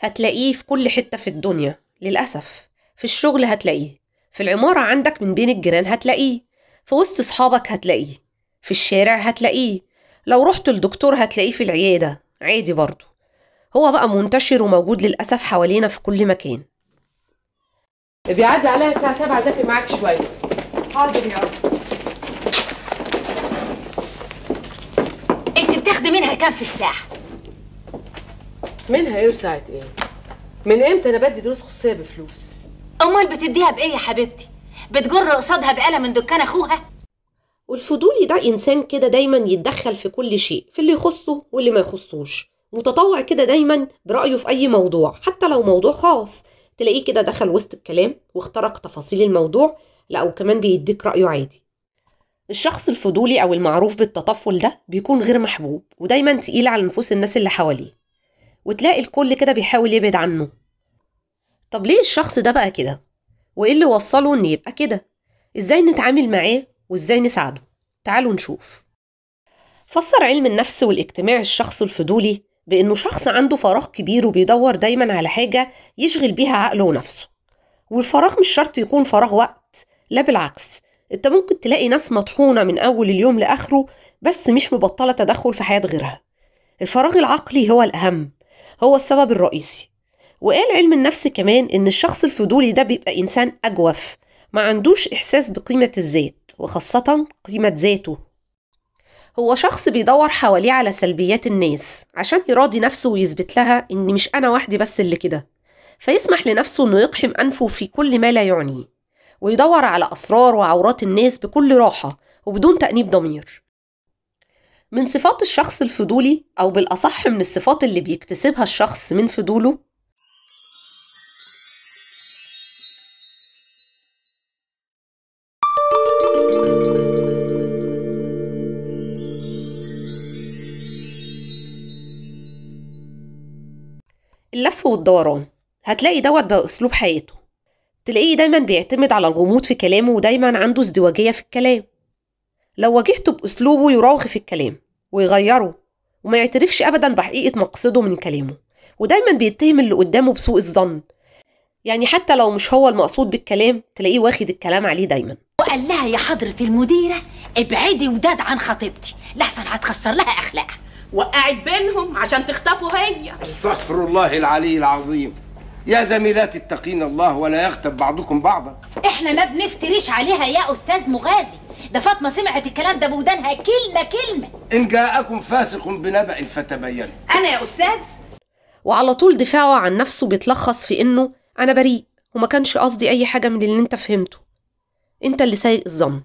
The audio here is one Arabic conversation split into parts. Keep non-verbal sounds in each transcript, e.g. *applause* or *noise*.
هتلاقيه في كل حتة في الدنيا للأسف في الشغل هتلاقيه في العمارة عندك من بين الجيران هتلاقيه في وسط صحابك هتلاقيه في الشارع هتلاقيه لو رحت لدكتور هتلاقيه في العيادة عادي برضه هو بقى منتشر وموجود للأسف حوالينا في كل مكان بيعدي عليا الساعة سبعة أذاكر معاك شوية حاضر يا رب أنت بتاخدي منها كام في الساعة؟ منها ايه وساعة ايه؟ من امتى انا بدي دروس خصوصية بفلوس؟ امال بتديها بايه يا حبيبتي؟ بتجر قصادها بقالة من دكان اخوها؟ والفضولي ده انسان كده دايما يتدخل في كل شيء، في اللي يخصه واللي ما يخصوش، متطوع كده دايما برأيه في أي موضوع، حتى لو موضوع خاص، تلاقيه كده دخل وسط الكلام واخترق تفاصيل الموضوع، لا وكمان بيديك رأيه عادي. الشخص الفضولي أو المعروف بالتطفل ده بيكون غير محبوب ودايما تقيل على نفوس الناس اللي حواليه وتلاقي الكل كده بيحاول يبعد عنه طب ليه الشخص ده بقى كده وايه اللي وصله ان يبقى كده ازاي نتعامل معاه وازاي نساعده تعالوا نشوف فسر علم النفس والاجتماع الشخص الفضولي بانه شخص عنده فراغ كبير وبيدور دايما على حاجه يشغل بيها عقله ونفسه والفراغ مش شرط يكون فراغ وقت لا بالعكس انت ممكن تلاقي ناس مطحونه من اول اليوم لاخره بس مش مبطله تدخل في حياه غيرها الفراغ العقلي هو الاهم هو السبب الرئيسي وقال علم النفس كمان ان الشخص الفضولي ده بيبقى انسان اجوف ما عندوش احساس بقيمة الذات وخاصة قيمة ذاته هو شخص بيدور حواليه على سلبيات الناس عشان يراضي نفسه ويثبت لها ان مش انا وحدي بس اللي كده فيسمح لنفسه انه يقحم انفه في كل ما لا يعنيه ويدور على اسرار وعورات الناس بكل راحة وبدون تأنيب ضمير من صفات الشخص الفضولي أو بالأصح من الصفات اللي بيكتسبها الشخص من فضوله اللف والدوران هتلاقي دوت بقى أسلوب حياته تلاقيه دايما بيعتمد على الغموض في كلامه ودايما عنده ازدواجية في الكلام لو واجهته بأسلوبه يراوغ في الكلام ويغيره وما يعترفش أبدا بحقيقة مقصده من كلامه ودايما بيتهم اللي قدامه بسوء الظن يعني حتى لو مش هو المقصود بالكلام تلاقيه واخد الكلام عليه دايما وقال لها يا حضرة المديرة ابعدي وداد عن خطيبتي لحسن هتخسر لها أخلاقها وقعت بينهم عشان تخطفه هي استغفر الله العلي العظيم يا زميلاتي اتقين الله ولا يغتب بعضكم بعضا احنا ما بنفتريش عليها يا استاذ مغازي ده فاطمه سمعت الكلام ده بودانها كلمه كلمه ان جاءكم فاسق بنبأ فتبينوا انا يا استاذ وعلى طول دفاعه عن نفسه بيتلخص في انه انا بريء وما كانش قصدي اي حاجه من اللي انت فهمته انت اللي سايق الظن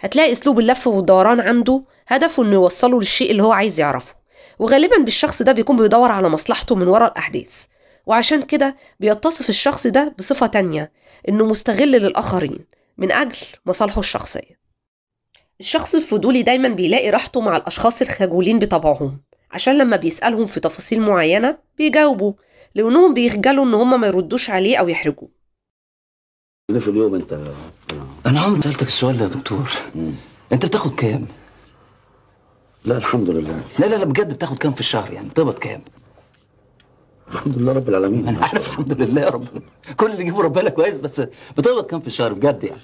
هتلاقي اسلوب اللف والدوران عنده هدفه انه يوصله للشيء اللي هو عايز يعرفه وغالبا بالشخص ده بيكون بيدور على مصلحته من وراء الاحداث وعشان كده بيتصف الشخص ده بصفة تانية إنه مستغل للآخرين من أجل مصالحه الشخصية الشخص الفضولي دايما بيلاقي راحته مع الأشخاص الخجولين بطبعهم عشان لما بيسألهم في تفاصيل معينة بيجاوبوا لأنهم بيخجلوا إن هما ما يردوش عليه أو يحرجوه في اليوم أنت أنا عمري سألتك السؤال ده يا دكتور مم. أنت بتاخد كام؟ لا الحمد لله لا لا لا بجد بتاخد كام في الشهر يعني بتقبض كام؟ الحمد لله رب العالمين انا عارف الحمد لله يا رب كل اللي يجيبه ربنا كويس بس بتقبض كام في الشهر بجد يعني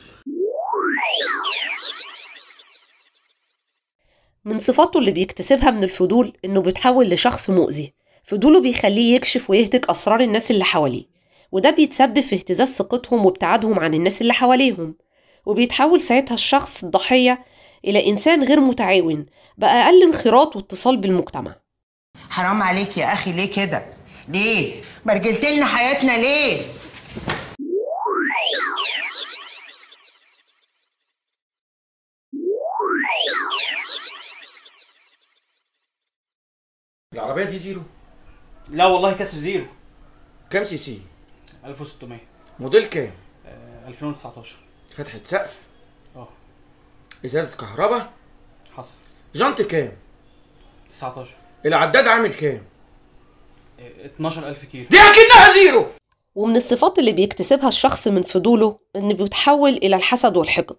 من صفاته اللي بيكتسبها من الفضول انه بيتحول لشخص مؤذي فضوله بيخليه يكشف ويهتك اسرار الناس اللي حواليه وده بيتسبب في اهتزاز ثقتهم وابتعادهم عن الناس اللي حواليهم وبيتحول ساعتها الشخص الضحيه الى انسان غير متعاون باقل انخراط واتصال بالمجتمع حرام عليك يا اخي ليه كده ليه؟ برجلت لنا حياتنا ليه؟ العربية دي زيرو لا والله كسر زيرو كام سي سي؟ 1600 موديل كام؟ 2019 آه، فتحة سقف اه ازاز كهرباء حصل جنط كام؟ 19 العداد عامل كام؟ 12000 كيلو دي اكنها زيرو ومن الصفات اللي بيكتسبها الشخص من فضوله ان بيتحول الى الحسد والحقد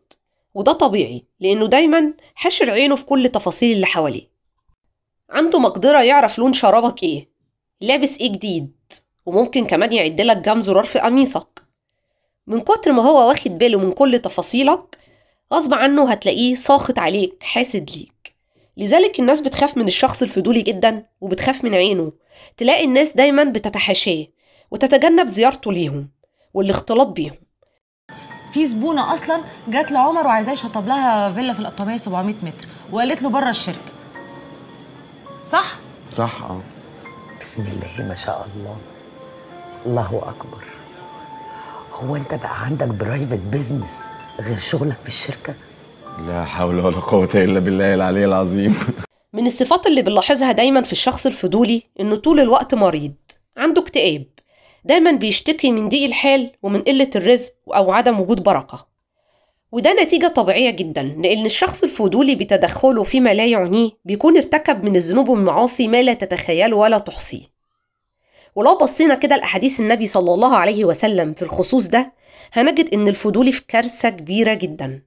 وده طبيعي لانه دايما حشر عينه في كل تفاصيل اللي حواليه عنده مقدره يعرف لون شرابك ايه لابس ايه جديد وممكن كمان يعدلك جام زرار في قميصك من كتر ما هو واخد باله من كل تفاصيلك غصب عنه هتلاقيه ساخط عليك حاسد ليك لذلك الناس بتخاف من الشخص الفضولي جدا وبتخاف من عينه تلاقي الناس دايما بتتحاشاه وتتجنب زيارته ليهم والاختلاط بيهم في زبونه اصلا جات لعمر وعايزاه يشطب لها فيلا في القطاميه 700 متر وقالت له بره الشركه صح صح اه بسم الله ما شاء الله الله اكبر هو انت بقى عندك برايفت بيزنس غير شغلك في الشركه لا حول ولا قوة إلا بالله العلي العظيم *laughs* من الصفات اللي بنلاحظها دايما في الشخص الفضولي إنه طول الوقت مريض عنده اكتئاب دايما بيشتكي من ضيق الحال ومن قلة الرزق أو عدم وجود بركة وده نتيجة طبيعية جدا لأن الشخص الفضولي بتدخله فيما لا يعنيه بيكون ارتكب من الذنوب والمعاصي ما لا تتخيله ولا تحصيه ولو بصينا كده لأحاديث النبي صلى الله عليه وسلم في الخصوص ده هنجد إن الفضولي في كارثة كبيرة جدا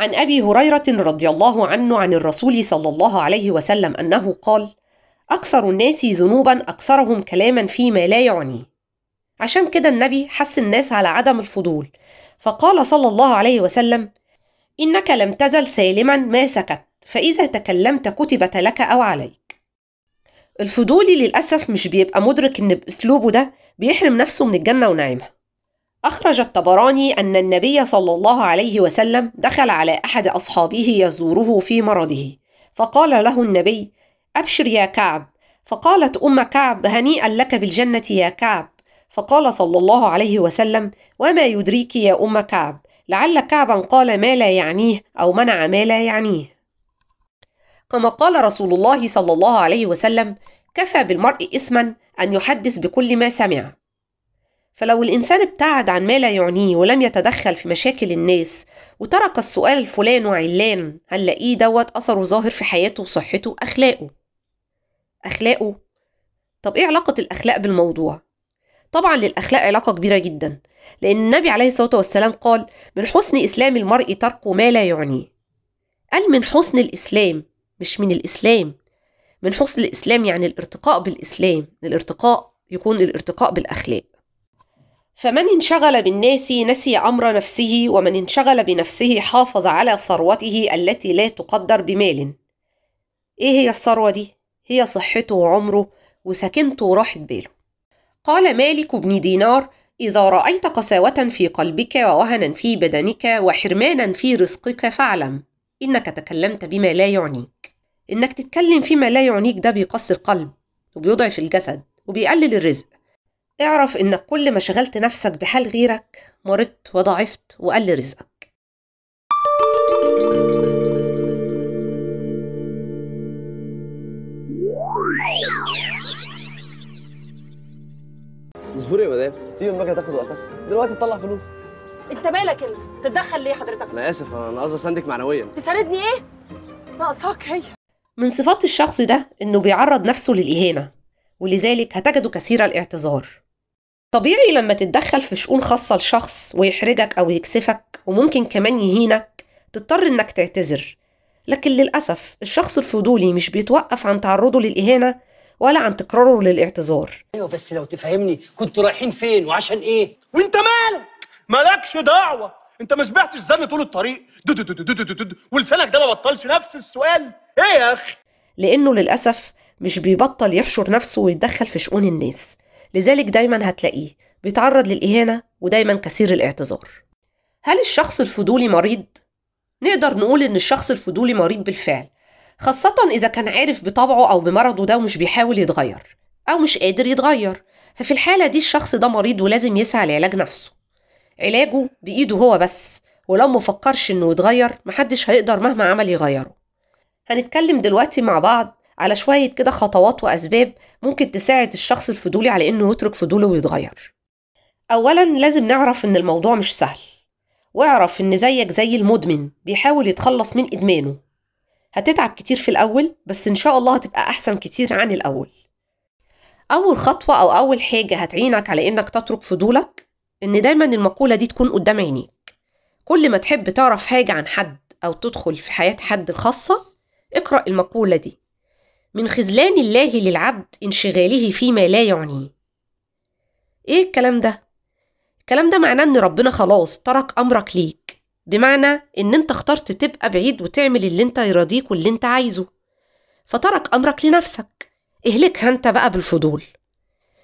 عن أبي هريرة رضي الله عنه عن الرسول صلى الله عليه وسلم أنه قال: أكثر الناس ذنوبا أكثرهم كلاما فيما لا يعنيه. عشان كده النبي حس الناس على عدم الفضول، فقال صلى الله عليه وسلم: إنك لم تزل سالما ما سكت، فإذا تكلمت كتبت لك أو عليك. الفضولي للأسف مش بيبقى مدرك إن بأسلوبه ده بيحرم نفسه من الجنة ونعيمها. أخرج الطبراني أن النبي صلى الله عليه وسلم دخل على أحد أصحابه يزوره في مرضه فقال له النبي أبشر يا كعب فقالت أم كعب هنيئا لك بالجنة يا كعب فقال صلى الله عليه وسلم وما يدريك يا أم كعب لعل كعبا قال ما لا يعنيه أو منع ما لا يعنيه كما قال رسول الله صلى الله عليه وسلم كفى بالمرء إثما أن يحدث بكل ما سمع فلو الإنسان ابتعد عن ما لا يعنيه ولم يتدخل في مشاكل الناس وترك السؤال فلان وعلان هنلاقيه دوت أثره ظاهر في حياته وصحته وأخلاقه أخلاقه طب إيه علاقة الأخلاق بالموضوع؟ طبعا للأخلاق علاقة كبيرة جدا لأن النبي عليه الصلاة والسلام قال من حسن إسلام المرء ترك ما لا يعنيه قال من حسن الإسلام مش من الإسلام من حسن الإسلام يعني الارتقاء بالإسلام الارتقاء يكون الارتقاء بالأخلاق فمن انشغل بالناس نسي امر نفسه ومن انشغل بنفسه حافظ على ثروته التي لا تقدر بمال ايه هي الثروه دي هي صحته وعمره وسكنته وراحه باله قال مالك بن دينار اذا رايت قساوه في قلبك ووهنا في بدنك وحرمانا في رزقك فاعلم انك تكلمت بما لا يعنيك انك تتكلم فيما لا يعنيك ده بيقص القلب وبيضعف الجسد وبيقلل الرزق اعرف إنك كل ما شغلت نفسك بحال غيرك مرضت وضعفت وقل رزقك اصبري يا مدام سيب المكنه تاخد وقتك دلوقتي تطلع فلوس انت مالك انت تتدخل ليه حضرتك انا اسف انا قصدي اساندك معنويا تساندني ايه ناقصاك هي من صفات الشخص ده انه بيعرض نفسه للاهانه ولذلك هتجده كثير الاعتذار طبيعي لما تتدخل في شؤون خاصة لشخص ويحرجك أو يكسفك وممكن كمان يهينك تضطر إنك تعتذر لكن للأسف الشخص الفضولي مش بيتوقف عن تعرضه للإهانة ولا عن تكراره للاعتذار ايوه بس لو تفهمني كنت رايحين فين وعشان ايه وانت مالك مالكش دعوه انت ما شبعتش زن طول الطريق دو دو دو دو دو دو دو ولسانك ده ما بطلش نفس السؤال ايه يا اخي لانه للاسف مش بيبطل يحشر نفسه ويتدخل في شؤون الناس لذلك دايما هتلاقيه بيتعرض للإهانة ودايما كثير الاعتذار هل الشخص الفضولي مريض؟ نقدر نقول إن الشخص الفضولي مريض بالفعل خاصة إذا كان عارف بطبعه أو بمرضه ده ومش بيحاول يتغير أو مش قادر يتغير ففي الحالة دي الشخص ده مريض ولازم يسعى لعلاج نفسه علاجه بإيده هو بس ولو مفكرش إنه يتغير محدش هيقدر مهما عمل يغيره هنتكلم دلوقتي مع بعض على شوية كده خطوات وأسباب ممكن تساعد الشخص الفضولي على إنه يترك فضوله ويتغير أولا لازم نعرف إن الموضوع مش سهل واعرف إن زيك زي المدمن بيحاول يتخلص من إدمانه هتتعب كتير في الأول بس إن شاء الله هتبقى أحسن كتير عن الأول أول خطوة أو أول حاجة هتعينك على إنك تترك فضولك إن دايما المقولة دي تكون قدام عينيك كل ما تحب تعرف حاجة عن حد أو تدخل في حياة حد الخاصة اقرأ المقولة دي من خذلان الله للعبد انشغاله فيما لا يعنيه ايه الكلام ده الكلام ده معناه ان ربنا خلاص ترك امرك ليك بمعنى ان انت اخترت تبقى بعيد وتعمل اللي انت يراضيك واللي انت عايزه فترك امرك لنفسك اهلكها انت بقى بالفضول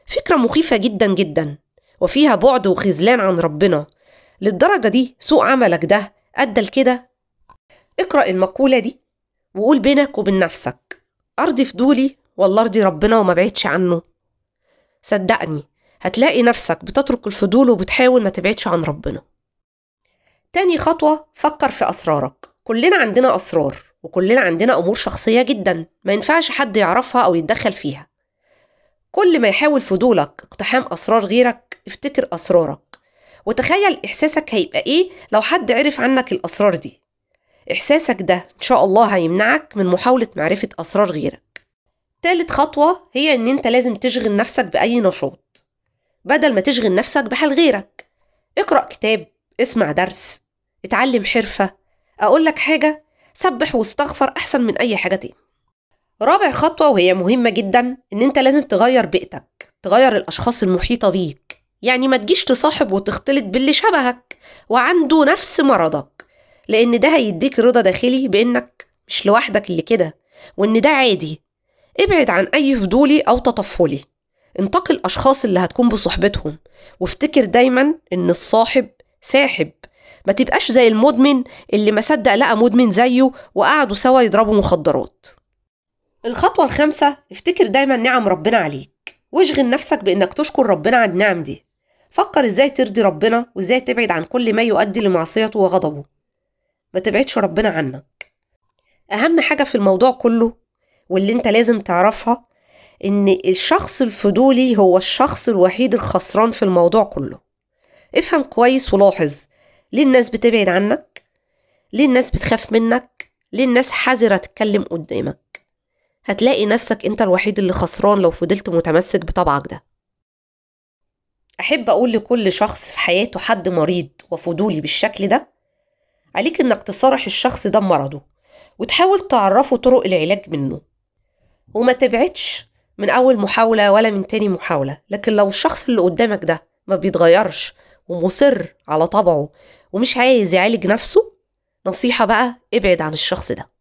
فكرة مخيفة جدا جدا وفيها بعد وخذلان عن ربنا للدرجة دي سوء عملك ده أدى لكده اقرأ المقولة دي وقول بينك وبين نفسك أرضي فضولي ولا أرضي ربنا وما بعيدش عنه صدقني هتلاقي نفسك بتترك الفضول وبتحاول ما تبعدش عن ربنا تاني خطوة فكر في أسرارك كلنا عندنا أسرار وكلنا عندنا أمور شخصية جدا ما ينفعش حد يعرفها أو يتدخل فيها كل ما يحاول فضولك اقتحام أسرار غيرك افتكر أسرارك وتخيل إحساسك هيبقى إيه لو حد عرف عنك الأسرار دي إحساسك ده إن شاء الله هيمنعك من محاولة معرفة أسرار غيرك تالت خطوة هي إن أنت لازم تشغل نفسك بأي نشاط بدل ما تشغل نفسك بحال غيرك اقرأ كتاب اسمع درس اتعلم حرفة أقول لك حاجة سبح واستغفر أحسن من أي حاجة تاني رابع خطوة وهي مهمة جدا إن أنت لازم تغير بيئتك تغير الأشخاص المحيطة بيك يعني ما تجيش تصاحب وتختلط باللي شبهك وعنده نفس مرضك لأن ده هيديك رضا داخلي بإنك مش لوحدك اللي كده وإن ده عادي ابعد عن أي فضولي أو تطفلي انتقي الأشخاص اللي هتكون بصحبتهم وافتكر دايما إن الصاحب ساحب ما تبقاش زي المدمن اللي ما صدق لقى مدمن زيه وقعدوا سوا يضربوا مخدرات الخطوة الخامسة افتكر دايما نعم ربنا عليك واشغل نفسك بإنك تشكر ربنا على النعم دي فكر ازاي ترضي ربنا وازاي تبعد عن كل ما يؤدي لمعصيته وغضبه ما تبعدش ربنا عنك أهم حاجة في الموضوع كله واللي أنت لازم تعرفها إن الشخص الفضولي هو الشخص الوحيد الخسران في الموضوع كله افهم كويس ولاحظ ليه الناس بتبعد عنك ليه الناس بتخاف منك ليه الناس حذرة تتكلم قدامك هتلاقي نفسك انت الوحيد اللي خسران لو فضلت متمسك بطبعك ده أحب أقول لكل شخص في حياته حد مريض وفضولي بالشكل ده عليك إنك تصارح الشخص ده بمرضه وتحاول تعرفه طرق العلاج منه وما تبعدش من أول محاولة ولا من تاني محاولة لكن لو الشخص اللي قدامك ده ما بيتغيرش ومصر على طبعه ومش عايز يعالج نفسه نصيحة بقى ابعد عن الشخص ده